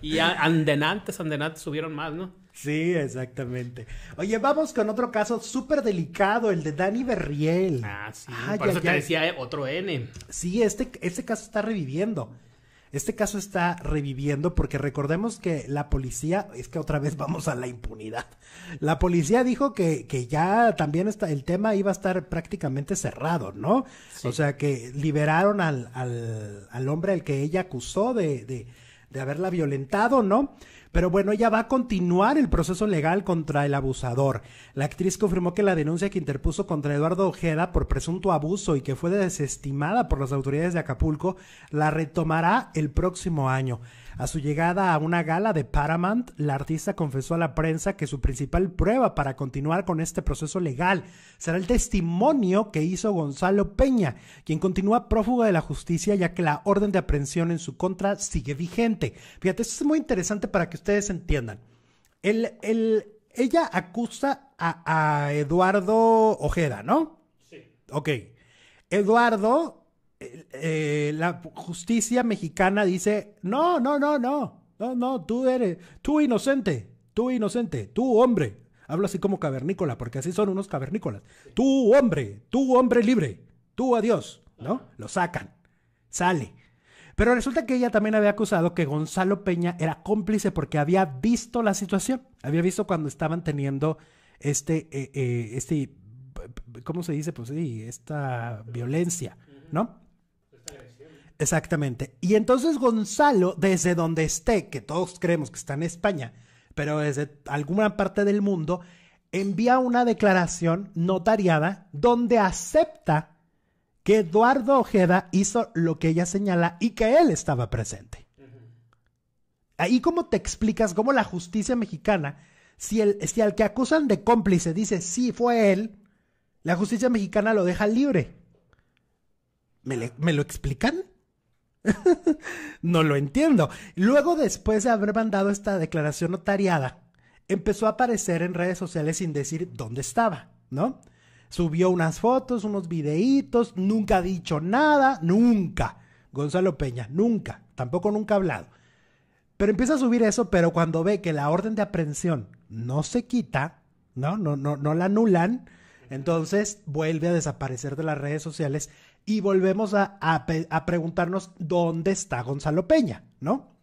Y andenantes, andenantes subieron más, ¿no? Sí, exactamente. Oye, vamos con otro caso súper delicado, el de Dani Berriel. Ah, sí. por eso te decía eh, otro N. Sí, este, este caso está reviviendo. Este caso está reviviendo porque recordemos que la policía, es que otra vez vamos a la impunidad. La policía dijo que, ya también está, el tema iba a estar prácticamente cerrado, ¿no? O sea que liberaron al, hombre al que ella acusó de de haberla violentado, ¿no? Pero bueno, ella va a continuar el proceso legal contra el abusador. La actriz confirmó que la denuncia que interpuso contra Eduardo Ojeda por presunto abuso y que fue desestimada por las autoridades de Acapulco la retomará el próximo año. A su llegada a una gala de Paramount, la artista confesó a la prensa que su principal prueba para continuar con este proceso legal será el testimonio que hizo Gonzalo Peña, quien continúa prófugo de la justicia ya que la orden de aprehensión en su contra sigue vigente. Fíjate, esto es muy interesante para que ustedes entiendan. El, el, ella acusa a, Eduardo Ojeda, ¿no? Sí. Ok. Eduardo, eh, eh, la justicia mexicana dice, no, no, no, no, no, no, tú eres, tú inocente, tú inocente, tú hombre. Hablo así como cavernícola, porque así son unos cavernícolas. Tú hombre, tú hombre libre, tú adiós, ¿no? Lo sacan, sale. Pero resulta que ella también había acusado que Gonzalo Peña era cómplice porque había visto la situación, había visto cuando estaban teniendo este, eh, eh, este, ¿cómo se dice? Pues sí, esta violencia, ¿no? Exactamente. Y entonces Gonzalo, desde donde esté, que todos creemos que está en España, pero desde alguna parte del mundo, envía una declaración notariada donde acepta que Eduardo Ojeda hizo lo que ella señala y que él estaba presente. Ahí cómo te explicas cómo la justicia mexicana, si, el, al que acusan de cómplice dice sí fue él, la justicia mexicana lo deja libre. ¿Me, me lo explican? no lo entiendo. Luego, después de haber mandado esta declaración notariada, empezó a aparecer en redes sociales sin decir dónde estaba, ¿no? Subió unas fotos, unos videitos, nunca ha dicho nada, nunca. Gonzalo Peña, nunca, tampoco nunca ha hablado. Pero empieza a subir eso, pero cuando ve que la orden de aprehensión no se quita, no, no, no, no la anulan, entonces vuelve a desaparecer de las redes sociales y volvemos a, a, preguntarnos dónde está Gonzalo Peña, ¿no?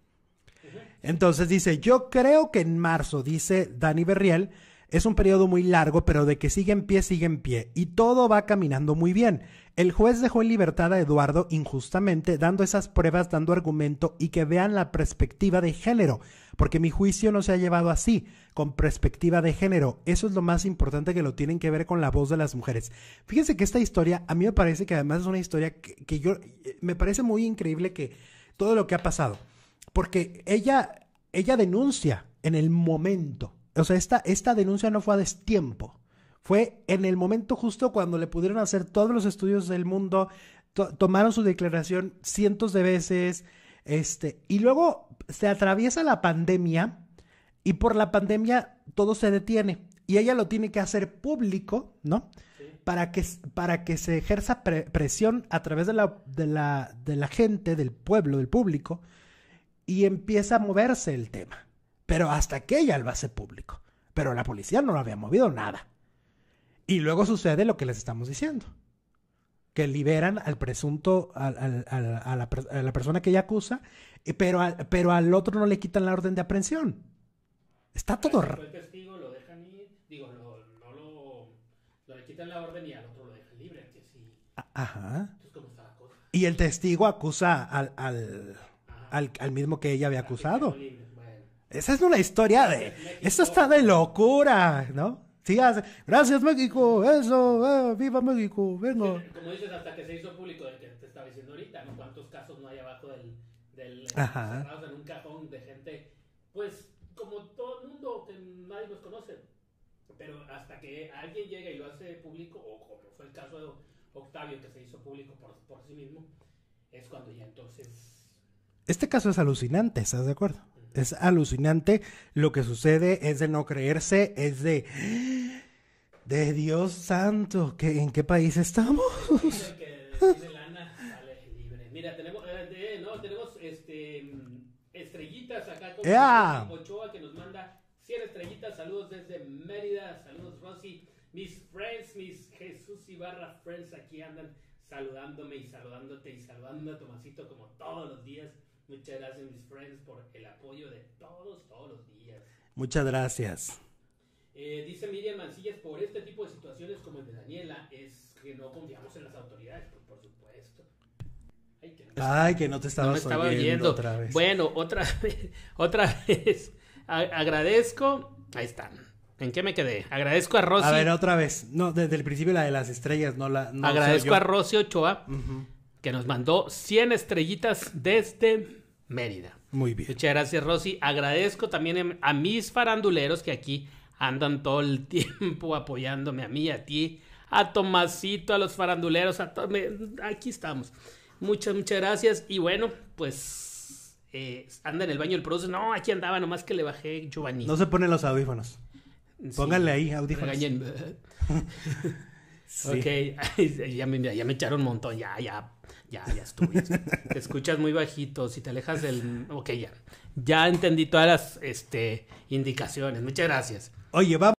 Entonces dice, yo creo que en marzo, dice Dani Berriel, es un periodo muy largo, pero de que sigue en pie, sigue en pie, y todo va caminando muy bien. El juez dejó en libertad a Eduardo injustamente, dando esas pruebas, dando argumento y que vean la perspectiva de género, porque mi juicio no se ha llevado así, con perspectiva de género. Eso es lo más importante que lo tienen que ver con la voz de las mujeres. Fíjense que esta historia, a mí me parece que además es una historia que, que yo, eh, me parece muy increíble que todo lo que ha pasado, porque ella, ella denuncia en el momento o sea, esta, denuncia no fue a destiempo. Fue en el momento justo cuando le pudieron hacer todos los estudios del mundo, tomaron su declaración cientos de veces, este, y luego se atraviesa la pandemia y por la pandemia todo se detiene y ella lo tiene que hacer público, ¿no? Para, que, para que se ejerza presión a través de la, de, la, de la gente, del pueblo, del público, y empieza a moverse el tema pero hasta que ella lo hace público. Pero la policía no lo había movido nada. Y luego sucede lo que les estamos diciendo. Que liberan al presunto, a, la, persona que ella acusa, eh, pero, pero al otro no le quitan la orden de aprehensión. Está todo raro. El testigo lo dejan ir, digo, no le quitan la orden y al otro lo libre. Ajá. Y el testigo acusa al, al, al mismo que ella había acusado. Esa es una historia de... Eso está de locura, ¿no? Sí, hace, gracias México, eso, eh, viva México, vengo. Como dices, hasta que se hizo público el que te estaba diciendo ahorita, ¿no? ¿Cuántos casos no hay abajo del... del Ajá. en un cajón de gente, pues, como todo el mundo, que nadie nos conoce. Pero hasta que alguien llega y lo hace público, o como fue el caso de Octavio, que se hizo público por, por sí mismo, es cuando ya entonces... Este caso es alucinante, ¿estás de acuerdo? es alucinante lo que sucede, es de no creerse, es de... De Dios santo, ¿qué, ¿en qué país estamos? que libre. Mira, tenemos, eh, no, tenemos este, estrellitas acá con Ochoa que nos manda 100 estrellitas. Saludos desde Mérida, saludos Rosy. Mis friends, mis Jesús Ibarra friends aquí andan saludándome y saludándote y saludando a Tomasito como todos los días. Muchas gracias, mis friends, por el apoyo de todos, todos los días. Muchas gracias. Eh, dice Miriam Mancillas, por este tipo de situaciones como el de Daniela, es que no confiamos en las autoridades, pues, por supuesto. Ay, que no, no te estaba oyendo, otra vez. Bueno, otra vez, otra vez. agradezco. Ahí están. ¿En qué me quedé? Agradezco a Rosy. A ver, otra vez. No, desde el principio la de las estrellas, no la. No agradezco a Rosy Ochoa, que nos mandó 100 estrellitas desde Mérida. Muy bien. Muchas gracias, Rosy. Agradezco también em, a mis faranduleros que aquí andan todo el tiempo apoyándome a mí, a ti, a Tomasito, a los faranduleros, a aquí estamos. Muchas, muchas gracias. Y bueno, pues eh, anda en el baño el productor. No, aquí andaba, nomás que le bajé Giovanni. No se ponen los audífonos. Pónganle ahí audífonos. Ok, ya me echaron un montón, ya, ya ya, ya estuviste te escuchas muy bajito, si te alejas del... Ok, ya. Ya entendí todas las este, indicaciones. Muchas gracias. Oye, va.